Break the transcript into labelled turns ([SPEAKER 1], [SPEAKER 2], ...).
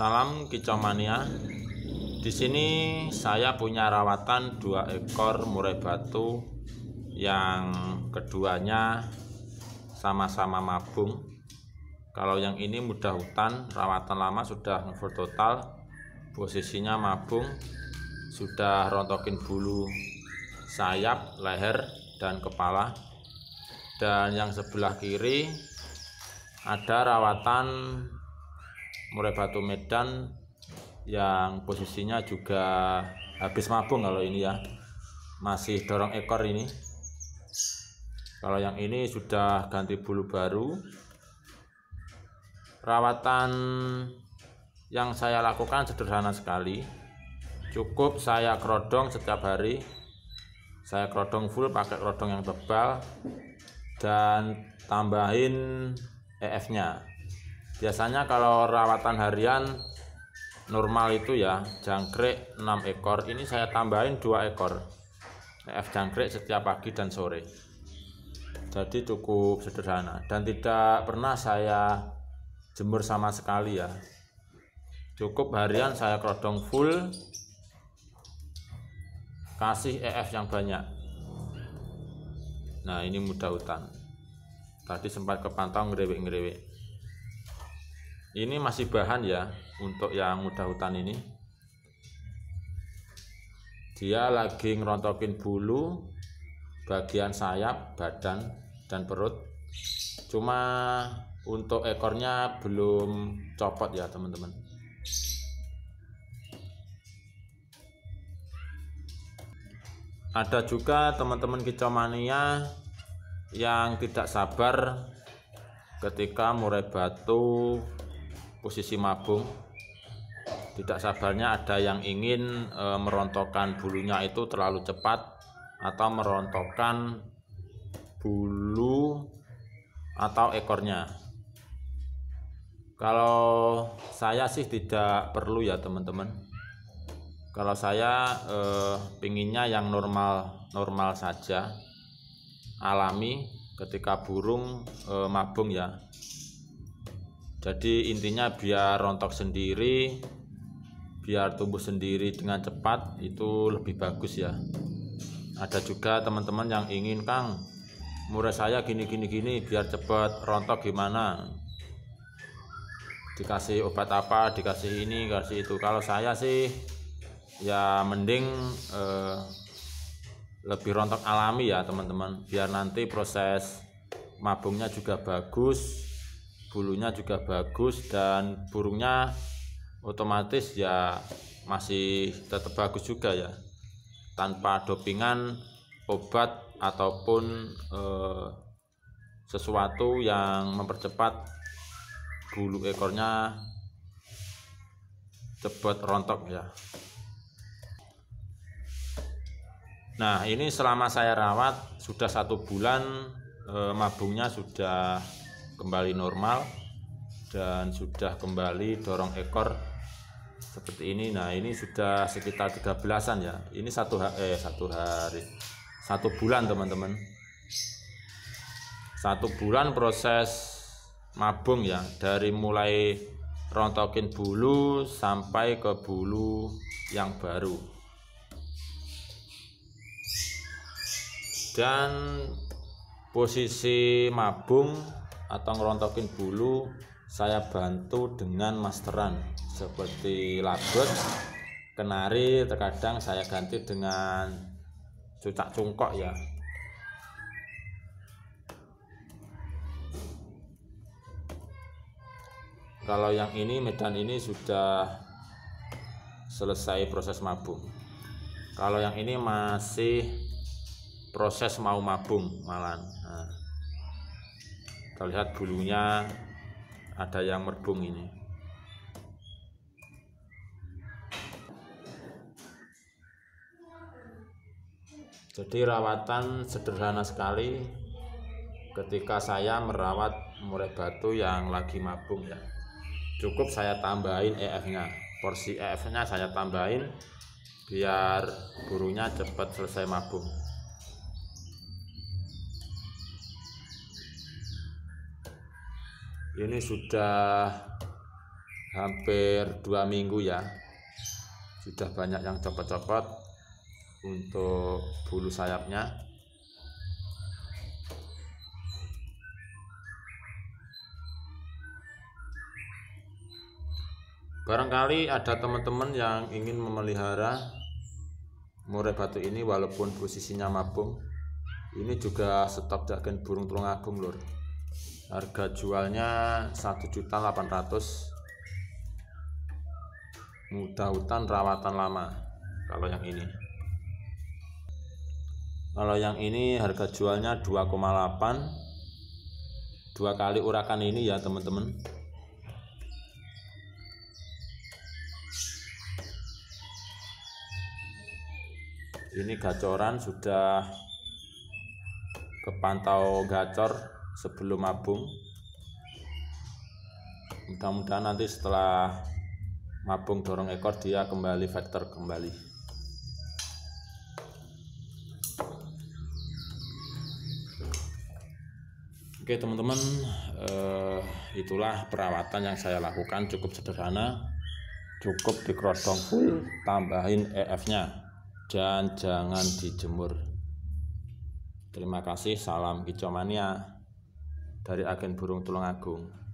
[SPEAKER 1] Salam kicomania. Di sini saya punya rawatan dua ekor murai batu yang keduanya sama-sama mabung. Kalau yang ini mudah hutan, rawatan lama sudah full total. Posisinya mabung, sudah rontokin bulu sayap, leher, dan kepala. Dan yang sebelah kiri ada rawatan Murai Batu Medan yang posisinya juga habis mabung kalau ini ya masih dorong ekor ini kalau yang ini sudah ganti bulu baru perawatan yang saya lakukan sederhana sekali cukup saya kerodong setiap hari saya kerodong full pakai kerodong yang tebal dan tambahin EF nya biasanya kalau rawatan harian normal itu ya jangkrik 6 ekor ini saya tambahin 2 ekor F jangkrik setiap pagi dan sore jadi cukup sederhana dan tidak pernah saya jemur sama sekali ya cukup harian saya kerodong full kasih EF yang banyak nah ini mudah hutan tadi sempat kepantau ngerewek-ngerewek ini masih bahan ya untuk yang udah hutan ini dia lagi ngerontokin bulu bagian sayap badan dan perut cuma untuk ekornya belum copot ya teman-teman ada juga teman-teman kicomania yang tidak sabar ketika murai batu posisi mabung tidak sabarnya ada yang ingin e, merontokkan bulunya itu terlalu cepat atau merontokkan bulu atau ekornya kalau saya sih tidak perlu ya teman-teman kalau saya e, pinginnya yang normal normal saja alami ketika burung e, mabung ya jadi intinya biar rontok sendiri biar tumbuh sendiri dengan cepat itu lebih bagus ya ada juga teman-teman yang ingin Kang murah saya gini gini gini biar cepat rontok gimana dikasih obat apa dikasih ini kasih itu kalau saya sih ya mending eh, lebih rontok alami ya teman-teman biar nanti proses mabungnya juga bagus bulunya juga bagus dan burungnya otomatis ya masih tetap bagus juga ya tanpa dopingan obat ataupun eh, sesuatu yang mempercepat bulu ekornya cepat rontok ya nah ini selama saya rawat sudah satu bulan eh, mabungnya sudah kembali normal dan sudah kembali dorong ekor seperti ini nah ini sudah sekitar 13an ya ini satu eh satu hari satu bulan teman-teman satu bulan proses mabung ya dari mulai rontokin bulu sampai ke bulu yang baru dan posisi mabung atau ngerontokin bulu saya bantu dengan masteran seperti labet kenari terkadang saya ganti dengan cucak cungkok ya kalau yang ini medan ini sudah selesai proses mabung kalau yang ini masih proses mau mabung malan nah kita lihat bulunya ada yang merbung ini jadi rawatan sederhana sekali ketika saya merawat murai batu yang lagi mabung ya cukup saya tambahin EF nya porsi EF nya saya tambahin biar burunya cepat selesai mabung ini sudah hampir dua minggu ya sudah banyak yang copot-copot untuk bulu sayapnya barangkali ada teman-teman yang ingin memelihara murai batu ini walaupun posisinya mabung ini juga stop jagen burung tulung agung lur harga jualnya 1.800 mudah hutan rawatan lama kalau yang ini kalau yang ini harga jualnya 2,8 dua kali urakan ini ya teman-teman ini gacoran sudah kepantau gacor sebelum mabung mudah-mudahan nanti setelah mabung dorong ekor dia kembali vektor kembali oke teman-teman eh, itulah perawatan yang saya lakukan cukup sederhana cukup di kerosong full tambahin EF nya dan jangan dijemur terima kasih salam kicomania dari agen burung agung.